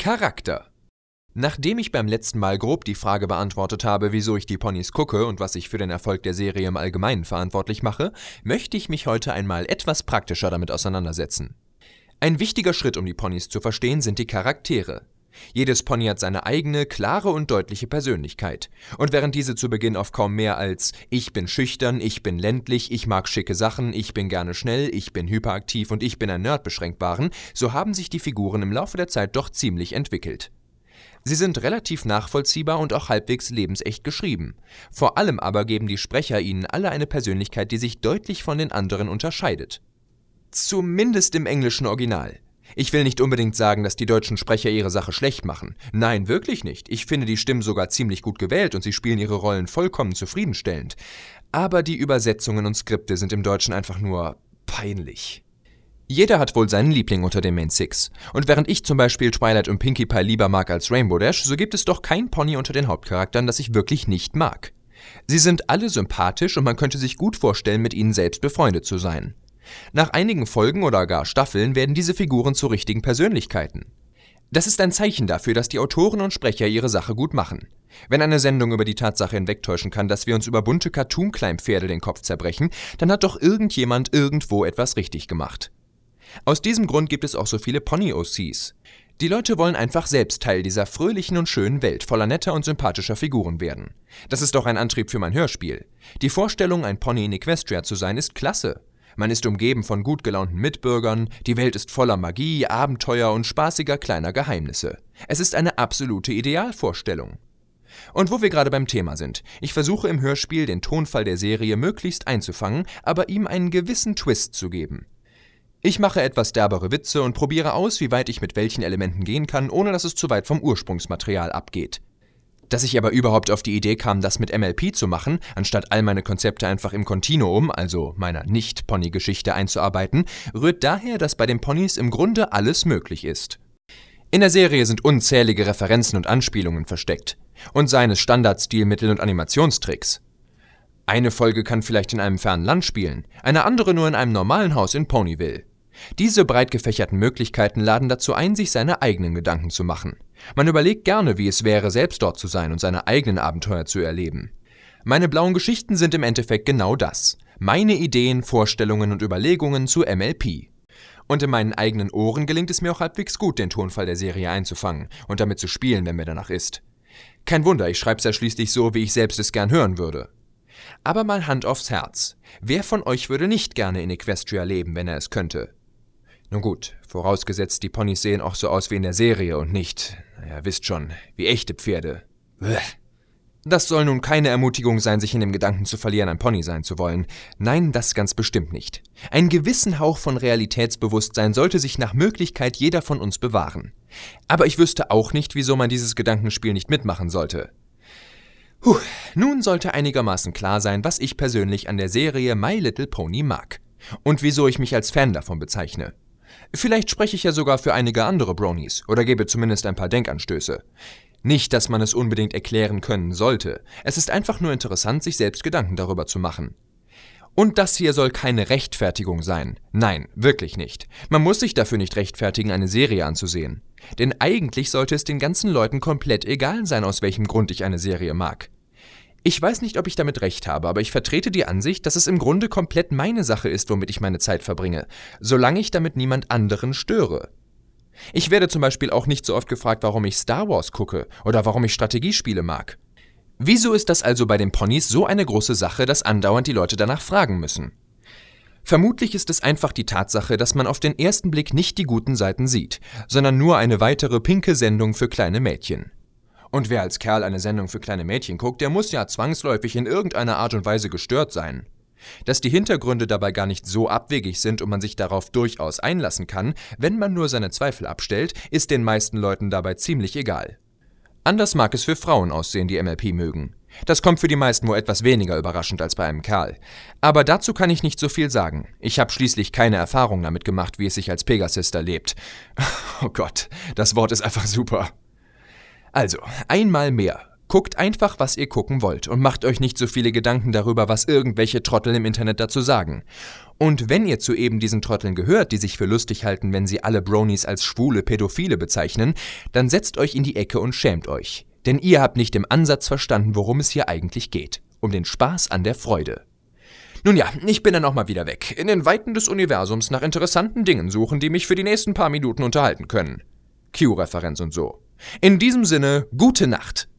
Charakter. Nachdem ich beim letzten Mal grob die Frage beantwortet habe, wieso ich die Ponys gucke und was ich für den Erfolg der Serie im Allgemeinen verantwortlich mache, möchte ich mich heute einmal etwas praktischer damit auseinandersetzen. Ein wichtiger Schritt, um die Ponys zu verstehen, sind die Charaktere. Jedes Pony hat seine eigene, klare und deutliche Persönlichkeit. Und während diese zu Beginn oft kaum mehr als ich bin schüchtern, ich bin ländlich, ich mag schicke Sachen, ich bin gerne schnell, ich bin hyperaktiv und ich bin ein Nerd beschränkt waren, so haben sich die Figuren im Laufe der Zeit doch ziemlich entwickelt. Sie sind relativ nachvollziehbar und auch halbwegs lebensecht geschrieben. Vor allem aber geben die Sprecher ihnen alle eine Persönlichkeit, die sich deutlich von den anderen unterscheidet. Zumindest im englischen Original. Ich will nicht unbedingt sagen, dass die deutschen Sprecher ihre Sache schlecht machen. Nein, wirklich nicht. Ich finde die Stimmen sogar ziemlich gut gewählt und sie spielen ihre Rollen vollkommen zufriedenstellend. Aber die Übersetzungen und Skripte sind im Deutschen einfach nur peinlich. Jeder hat wohl seinen Liebling unter den Main Six. Und während ich zum Beispiel Twilight und Pinkie Pie lieber mag als Rainbow Dash, so gibt es doch kein Pony unter den Hauptcharakteren, das ich wirklich nicht mag. Sie sind alle sympathisch und man könnte sich gut vorstellen, mit ihnen selbst befreundet zu sein. Nach einigen Folgen oder gar Staffeln werden diese Figuren zu richtigen Persönlichkeiten. Das ist ein Zeichen dafür, dass die Autoren und Sprecher ihre Sache gut machen. Wenn eine Sendung über die Tatsache hinwegtäuschen kann, dass wir uns über bunte Cartoon-Kleinpferde den Kopf zerbrechen, dann hat doch irgendjemand irgendwo etwas richtig gemacht. Aus diesem Grund gibt es auch so viele Pony-OCs. Die Leute wollen einfach selbst Teil dieser fröhlichen und schönen Welt voller netter und sympathischer Figuren werden. Das ist doch ein Antrieb für mein Hörspiel. Die Vorstellung, ein Pony in Equestria zu sein, ist klasse. Man ist umgeben von gut gelaunten Mitbürgern, die Welt ist voller Magie, Abenteuer und spaßiger kleiner Geheimnisse. Es ist eine absolute Idealvorstellung. Und wo wir gerade beim Thema sind, ich versuche im Hörspiel den Tonfall der Serie möglichst einzufangen, aber ihm einen gewissen Twist zu geben. Ich mache etwas derbere Witze und probiere aus, wie weit ich mit welchen Elementen gehen kann, ohne dass es zu weit vom Ursprungsmaterial abgeht. Dass ich aber überhaupt auf die Idee kam, das mit MLP zu machen, anstatt all meine Konzepte einfach im Kontinuum, also meiner Nicht-Pony-Geschichte einzuarbeiten, rührt daher, dass bei den Ponys im Grunde alles möglich ist. In der Serie sind unzählige Referenzen und Anspielungen versteckt. Und seines Standardstilmittel und Animationstricks. Eine Folge kann vielleicht in einem fernen Land spielen, eine andere nur in einem normalen Haus in Ponyville. Diese breit gefächerten Möglichkeiten laden dazu ein, sich seine eigenen Gedanken zu machen. Man überlegt gerne, wie es wäre, selbst dort zu sein und seine eigenen Abenteuer zu erleben. Meine blauen Geschichten sind im Endeffekt genau das. Meine Ideen, Vorstellungen und Überlegungen zu MLP. Und in meinen eigenen Ohren gelingt es mir auch halbwegs gut, den Tonfall der Serie einzufangen und damit zu spielen, wenn mir danach ist. Kein Wunder, ich schreib's ja schließlich so, wie ich selbst es gern hören würde. Aber mal Hand aufs Herz. Wer von euch würde nicht gerne in Equestria leben, wenn er es könnte? Nun gut, vorausgesetzt, die Ponys sehen auch so aus wie in der Serie und nicht, naja, wisst schon, wie echte Pferde. Das soll nun keine Ermutigung sein, sich in dem Gedanken zu verlieren, ein Pony sein zu wollen. Nein, das ganz bestimmt nicht. Ein gewissen Hauch von Realitätsbewusstsein sollte sich nach Möglichkeit jeder von uns bewahren. Aber ich wüsste auch nicht, wieso man dieses Gedankenspiel nicht mitmachen sollte. Puh, nun sollte einigermaßen klar sein, was ich persönlich an der Serie My Little Pony mag und wieso ich mich als Fan davon bezeichne. Vielleicht spreche ich ja sogar für einige andere Bronies oder gebe zumindest ein paar Denkanstöße. Nicht, dass man es unbedingt erklären können sollte. Es ist einfach nur interessant, sich selbst Gedanken darüber zu machen. Und das hier soll keine Rechtfertigung sein. Nein, wirklich nicht. Man muss sich dafür nicht rechtfertigen, eine Serie anzusehen. Denn eigentlich sollte es den ganzen Leuten komplett egal sein, aus welchem Grund ich eine Serie mag. Ich weiß nicht, ob ich damit recht habe, aber ich vertrete die Ansicht, dass es im Grunde komplett meine Sache ist, womit ich meine Zeit verbringe, solange ich damit niemand anderen störe. Ich werde zum Beispiel auch nicht so oft gefragt, warum ich Star Wars gucke oder warum ich Strategiespiele mag. Wieso ist das also bei den Ponys so eine große Sache, dass andauernd die Leute danach fragen müssen? Vermutlich ist es einfach die Tatsache, dass man auf den ersten Blick nicht die guten Seiten sieht, sondern nur eine weitere pinke Sendung für kleine Mädchen. Und wer als Kerl eine Sendung für kleine Mädchen guckt, der muss ja zwangsläufig in irgendeiner Art und Weise gestört sein. Dass die Hintergründe dabei gar nicht so abwegig sind und man sich darauf durchaus einlassen kann, wenn man nur seine Zweifel abstellt, ist den meisten Leuten dabei ziemlich egal. Anders mag es für Frauen aussehen, die MLP mögen. Das kommt für die meisten wohl etwas weniger überraschend als bei einem Kerl. Aber dazu kann ich nicht so viel sagen. Ich habe schließlich keine Erfahrung damit gemacht, wie es sich als Pegasister lebt. Oh Gott, das Wort ist einfach super. Also, einmal mehr. Guckt einfach, was ihr gucken wollt und macht euch nicht so viele Gedanken darüber, was irgendwelche Trottel im Internet dazu sagen. Und wenn ihr zu eben diesen Trotteln gehört, die sich für lustig halten, wenn sie alle Bronies als schwule Pädophile bezeichnen, dann setzt euch in die Ecke und schämt euch. Denn ihr habt nicht im Ansatz verstanden, worum es hier eigentlich geht. Um den Spaß an der Freude. Nun ja, ich bin dann auch mal wieder weg. In den Weiten des Universums nach interessanten Dingen suchen, die mich für die nächsten paar Minuten unterhalten können. Q-Referenz und so. In diesem Sinne, gute Nacht.